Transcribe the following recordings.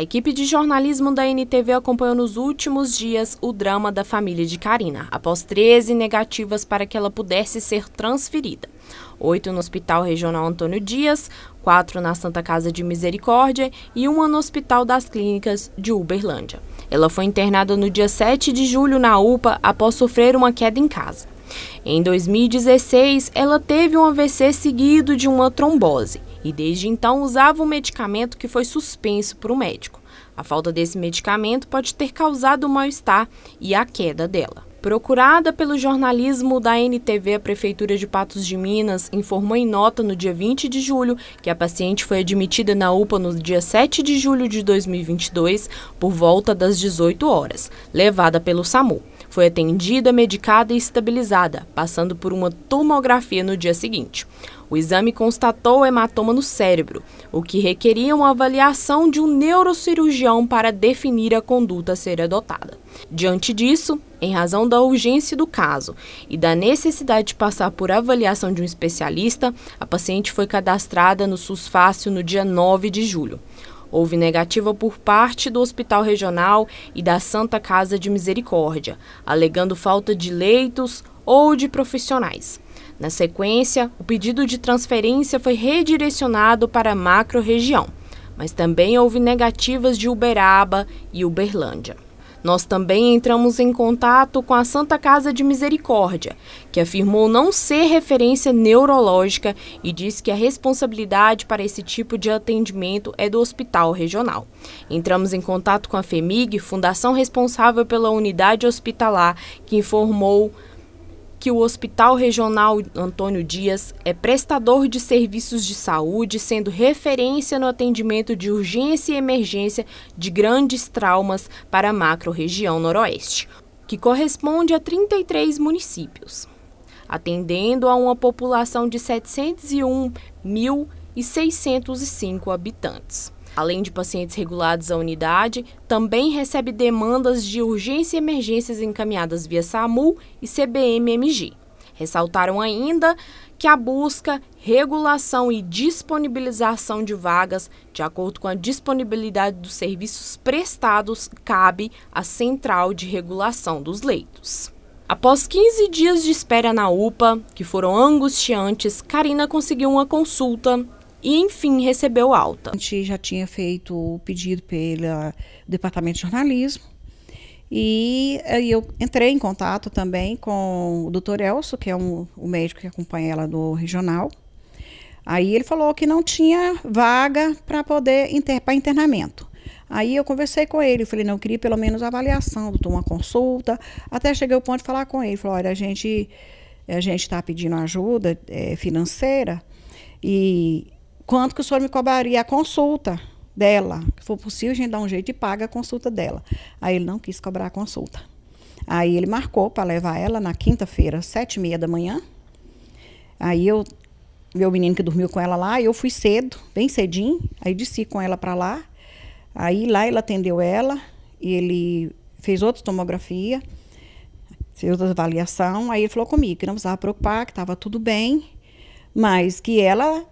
A equipe de jornalismo da NTV acompanhou nos últimos dias o drama da família de Karina, após 13 negativas para que ela pudesse ser transferida. Oito no Hospital Regional Antônio Dias, quatro na Santa Casa de Misericórdia e uma no Hospital das Clínicas de Uberlândia. Ela foi internada no dia 7 de julho na UPA após sofrer uma queda em casa. Em 2016, ela teve um AVC seguido de uma trombose e desde então usava um medicamento que foi suspenso por um médico. A falta desse medicamento pode ter causado o mal-estar e a queda dela. Procurada pelo jornalismo da NTV, a Prefeitura de Patos de Minas informou em nota no dia 20 de julho que a paciente foi admitida na UPA no dia 7 de julho de 2022, por volta das 18 horas, levada pelo SAMU. Foi atendida, medicada e estabilizada, passando por uma tomografia no dia seguinte. O exame constatou hematoma no cérebro, o que requeria uma avaliação de um neurocirurgião para definir a conduta a ser adotada. Diante disso, em razão da urgência do caso e da necessidade de passar por avaliação de um especialista, a paciente foi cadastrada no SUS Fácil no dia 9 de julho. Houve negativa por parte do Hospital Regional e da Santa Casa de Misericórdia, alegando falta de leitos ou de profissionais. Na sequência, o pedido de transferência foi redirecionado para a macro-região, mas também houve negativas de Uberaba e Uberlândia. Nós também entramos em contato com a Santa Casa de Misericórdia, que afirmou não ser referência neurológica e diz que a responsabilidade para esse tipo de atendimento é do hospital regional. Entramos em contato com a FEMIG, fundação responsável pela unidade hospitalar, que informou que o Hospital Regional Antônio Dias é prestador de serviços de saúde, sendo referência no atendimento de urgência e emergência de grandes traumas para a macro-região Noroeste, que corresponde a 33 municípios, atendendo a uma população de 701.605 habitantes. Além de pacientes regulados à unidade, também recebe demandas de urgência e emergências encaminhadas via SAMU e CBMMG. Ressaltaram ainda que a busca, regulação e disponibilização de vagas, de acordo com a disponibilidade dos serviços prestados, cabe à Central de Regulação dos Leitos. Após 15 dias de espera na UPA, que foram angustiantes, Karina conseguiu uma consulta e enfim recebeu alta. A gente já tinha feito o pedido pelo departamento de jornalismo e aí eh, eu entrei em contato também com o doutor Elso, que é um, o médico que acompanha ela no regional. Aí ele falou que não tinha vaga para poder inter, para internamento. Aí eu conversei com ele, falei, não, eu queria pelo menos avaliação, doutor, uma consulta. Até cheguei ao ponto de falar com ele, falou, olha, a gente a gente está pedindo ajuda é, financeira e Quanto que o senhor me cobraria a consulta dela? Se for possível, a gente dá um jeito e paga a consulta dela. Aí ele não quis cobrar a consulta. Aí ele marcou para levar ela na quinta-feira, sete e meia da manhã. Aí eu, meu menino que dormiu com ela lá, eu fui cedo, bem cedinho. Aí desci com ela para lá. Aí lá ele atendeu ela e ele fez outra tomografia, fez outra avaliação. Aí ele falou comigo que não precisava preocupar, que estava tudo bem, mas que ela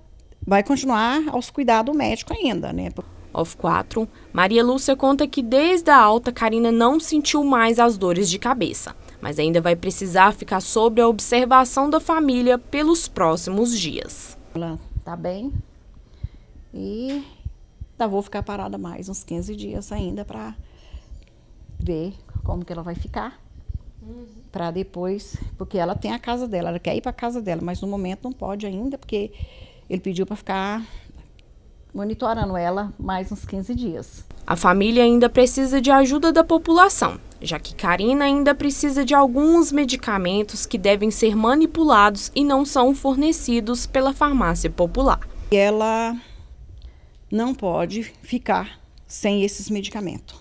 vai continuar aos cuidados médicos ainda, né? Of 4, Maria Lúcia conta que desde a alta, Karina não sentiu mais as dores de cabeça, mas ainda vai precisar ficar sob a observação da família pelos próximos dias. Ela tá bem e ainda vou ficar parada mais uns 15 dias ainda para ver como que ela vai ficar. Uhum. Para depois, porque ela tem a casa dela, ela quer ir para a casa dela, mas no momento não pode ainda, porque ele pediu para ficar monitorando ela mais uns 15 dias. A família ainda precisa de ajuda da população, já que Karina ainda precisa de alguns medicamentos que devem ser manipulados e não são fornecidos pela farmácia popular. Ela não pode ficar sem esses medicamentos.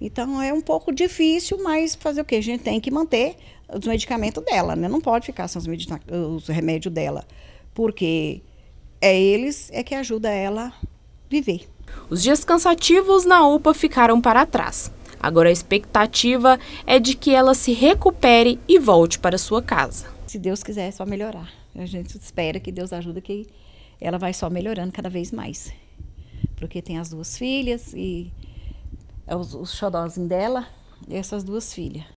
Então é um pouco difícil, mas fazer o quê? A gente tem que manter os medicamentos dela, né? Não pode ficar sem os, os remédios dela, porque é eles é que ajuda ela viver. Os dias cansativos na UPA ficaram para trás. Agora a expectativa é de que ela se recupere e volte para sua casa. Se Deus quiser, é só melhorar. A gente espera que Deus ajude que ela vai só melhorando cada vez mais. Porque tem as duas filhas e é os, os xodózinhos dela e essas duas filhas.